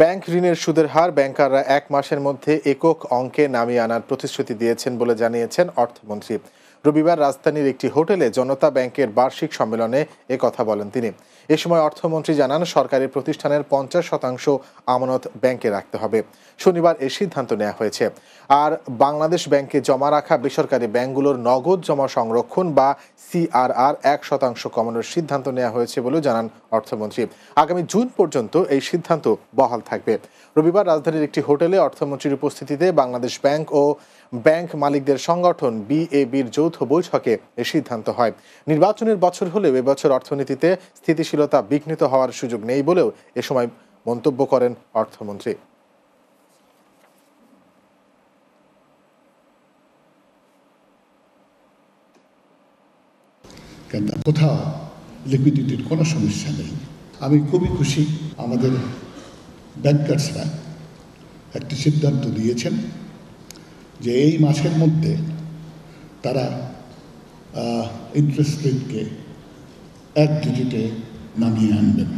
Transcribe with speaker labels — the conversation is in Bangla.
Speaker 1: ব্যাংক ঋণের সুদের হার ব্যাংকাররা এক মাসের মধ্যে একক অঙ্কে নামিয়ে আনার প্রতিশ্রুতি দিয়েছেন বলে জানিয়েছেন অর্থমন্ত্রী রবিবার রাজধানীর একটি হোটেলে জনতা ব্যাংকের বার্ষিক সম্মেলনে কথা বলেন তিনি এ সময় অর্থমন্ত্রী জানান সরকারি প্রতিষ্ঠানের পঞ্চাশ শতাংশ আমানত ব্যাংকে রাখতে হবে শনিবার এ সিদ্ধান্ত নেওয়া হয়েছে আর বাংলাদেশ ব্যাংকে জমা রাখা বেসরকারি ব্যাংকগুলোর নগদ জমা সংরক্ষণ বা সিআরআর এক শতাংশ কমানোর সিদ্ধান্ত নেওয়া হয়েছে বলেও জানান অর্থমন্ত্রী আগামী জুন পর্যন্ত এই সিদ্ধান্ত বহাল থাকবে রবিবার রাজধানীর একটি হোটেলে অর্থমন্ত্রীর উপস্থিতিতে বাংলাদেশ ব্যাংক ও ব্যাংক মালিকদের সংগঠন বিএবির যৌথ বৈঠকে এ সিদ্ধান্ত হয় নির্বাচনের বছর হলেও এবছর অর্থনীতিতে স্থিতিশীলতা বিঘ্নিত হওয়ার সুযোগ নেই বলেও এ সময় মন্তব্য করেন অর্থমন্ত্রী
Speaker 2: কোথাও লিকুইডিটির কোনো সমস্যা নেই আমি খুবই খুশি আমাদের ব্যাংকার্সরা একটি সিদ্ধান্ত দিয়েছেন যে
Speaker 3: এই মাসের মধ্যে তারা ইন্টারেস্ট রেটকে এক ডিজিটে নামিয়ে আনবেন